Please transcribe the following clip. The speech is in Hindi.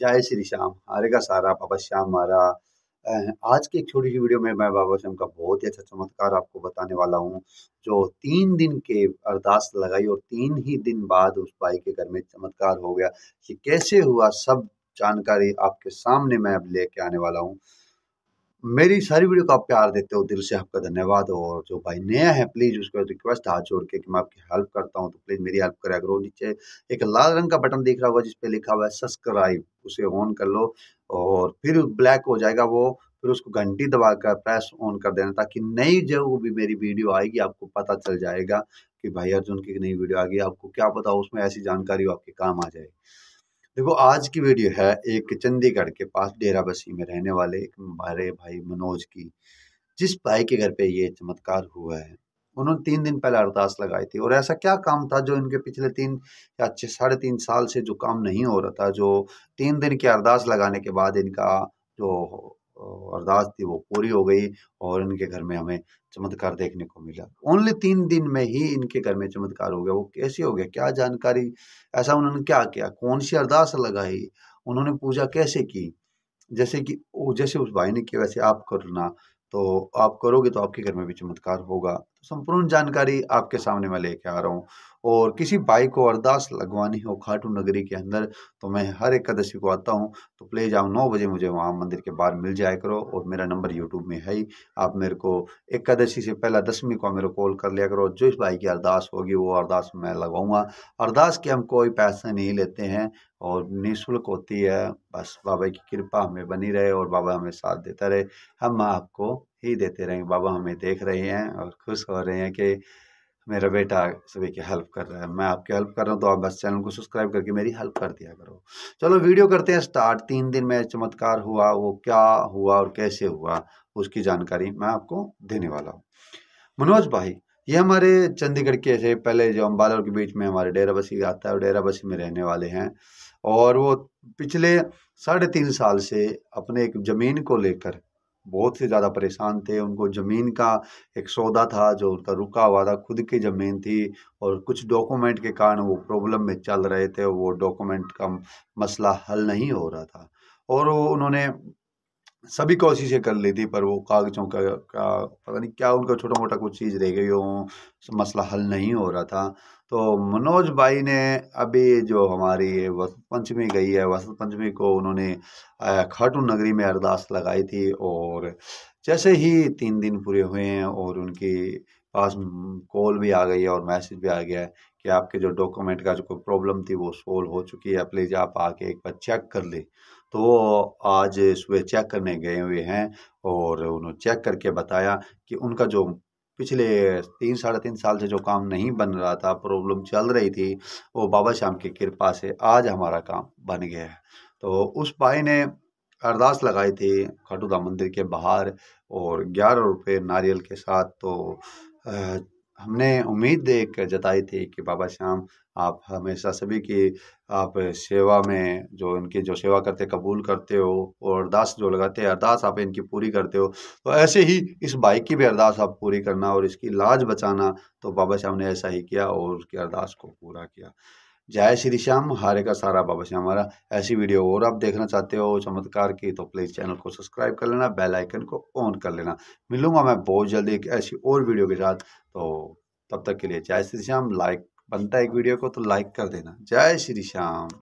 जय श्री श्याम हरे का सारा बाबा श्याम मारा आज की एक छोटी सी वीडियो में मैं बाबा श्याम का बहुत ही अच्छा चमत्कार आपको बताने वाला हूँ जो तीन दिन के अरदास लगाई और तीन ही दिन बाद उस भाई के घर में चमत्कार हो गया कि कैसे हुआ सब जानकारी आपके सामने मैं अब लेके आने वाला हूँ मेरी सारी वीडियो को आप प्यार देते हो दिल से आपका धन्यवाद और जो भाई नया है प्लीज़ उसको रिक्वेस्ट हाथ जोड़ के कि मैं आपकी हेल्प करता हूँ तो प्लीज़ मेरी हेल्प करा करो नीचे एक लाल रंग का बटन दिख रहा होगा जिसपे लिखा हुआ है सब्सक्राइब उसे ऑन कर लो और फिर ब्लैक हो जाएगा वो फिर उसको घंटी दबा कर प्रेस ऑन कर देना ताकि नई जो भी मेरी वीडियो आएगी आपको पता चल जाएगा कि भाई अर्जुन की नई वीडियो आ गई आपको क्या पता उसमें ऐसी जानकारी आपके काम आ जाए देखो आज की वीडियो है एक चंडीगढ़ के पास डेरा बसी में रहने वाले एक हमारे भाई मनोज की जिस भाई के घर पे ये चमत्कार हुआ है उन्होंने तीन दिन पहले अरदास लगाई थी और ऐसा क्या काम था जो इनके पिछले तीन या छः साढ़े तीन साल से जो काम नहीं हो रहा था जो तीन दिन की अरदास लगाने के बाद इनका जो अरदास थी वो पूरी हो गई और इनके घर में हमें चमत्कार देखने को मिला ओनली तीन दिन में ही इनके घर में चमत्कार हो गया वो कैसे हो गया क्या जानकारी ऐसा उन्होंने क्या किया कौन सी अरदास लगाई उन्होंने पूजा कैसे की जैसे कि जैसे उस भाई ने किया वैसे आप करना तो आप करोगे तो आपके घर में भी चमत्कार होगा तो संपूर्ण जानकारी आपके सामने मैं लेके आ रहा हूँ और किसी भाई को अरदास लगवानी हो खाटू नगरी के अंदर तो मैं हर एकादशी को आता हूँ तो प्लीज़ आप नौ बजे मुझे वहाँ मंदिर के बाहर मिल जाया करो और मेरा नंबर यूट्यूब में है ही आप मेरे को एकादशी से पहला दसवीं को मेरे कॉल कर लिया करो जो इस भाई की अरदास होगी वो अरदास मैं लगवाऊँगा अरदास के हम कोई पैसा नहीं लेते हैं और निःशुल्क होती है बस बाबा की कृपा हमें बनी रहे और बाबा हमें साथ देता रहे हम आपको ही देते रहेंगे बाबा हमें देख रहे हैं और खुश हो रहे हैं कि मेरा बेटा सभी की हेल्प कर रहा है मैं आपकी हेल्प कर रहा हूँ तो आप बस चैनल को सब्सक्राइब करके मेरी हेल्प कर दिया करो चलो वीडियो करते हैं स्टार्ट तीन दिन में चमत्कार हुआ वो क्या हुआ और कैसे हुआ उसकी जानकारी मैं आपको देने वाला हूँ मनोज भाई ये हमारे चंडीगढ़ के ऐसे पहले जो अम्बाला के बीच में हमारे डेराबसी आता है और डेराबसी में रहने वाले हैं और वो पिछले साढ़े तीन साल से अपने एक ज़मीन को लेकर बहुत ही ज़्यादा परेशान थे उनको ज़मीन का एक सौदा था जो उनका रुका हुआ था खुद की ज़मीन थी और कुछ डॉक्यूमेंट के कारण वो प्रॉब्लम में चल रहे थे वो डॉक्यूमेंट का मसला हल नहीं हो रहा था और वो उन्होंने सभी कोशिशें कर ली थी पर वो कागज़ों का, का पता नहीं क्या उनका छोटा मोटा कुछ चीज़ रह गई हो मसला हल नहीं हो रहा था तो मनोज भाई ने अभी जो हमारी वसंत पंचमी गई है वसंत पंचमी को उन्होंने खाटू नगरी में अरदास लगाई थी और जैसे ही तीन दिन पूरे हुए हैं और उनकी पास कॉल भी आ गई है और मैसेज भी आ गया है कि आपके जो डॉक्यूमेंट का जो कोई प्रॉब्लम थी वो सोल्व हो चुकी है प्लीज़ आप आके एक बार चेक कर ले तो वो आज सुबह चेक करने गए हुए हैं और उन्होंने चेक करके बताया कि उनका जो पिछले तीन साढ़े तीन साल से जो काम नहीं बन रहा था प्रॉब्लम चल रही थी वो बाबा श्याम की कृपा से आज हमारा काम बन गया है तो उस भाई ने अरदास लगाई थी खटुदा मंदिर के बाहर और ग्यारह रुपये नारियल के साथ तो हमने उम्मीद एक जताई थी कि बाबा श्याम आप हमेशा सभी की आप सेवा में जो इनकी जो सेवा करते कबूल करते हो और अरदास जो लगाते हैं अरदास आप इनकी पूरी करते हो तो ऐसे ही इस बाइक की भी अरदास आप पूरी करना और इसकी लाज बचाना तो बाबा श्याम ने ऐसा ही किया और उसकी अरदास को पूरा किया जय श्री श्याम हरे का सारा बाबा श्याम हमारा ऐसी वीडियो और आप देखना चाहते हो चमत्कार की तो प्लीज़ चैनल को सब्सक्राइब कर लेना बेल आइकन को ऑन कर लेना मिलूंगा मैं बहुत जल्दी एक ऐसी और वीडियो के साथ तो तब तक के लिए जय श्री श्याम लाइक बनता है एक वीडियो को तो लाइक कर देना जय श्री श्याम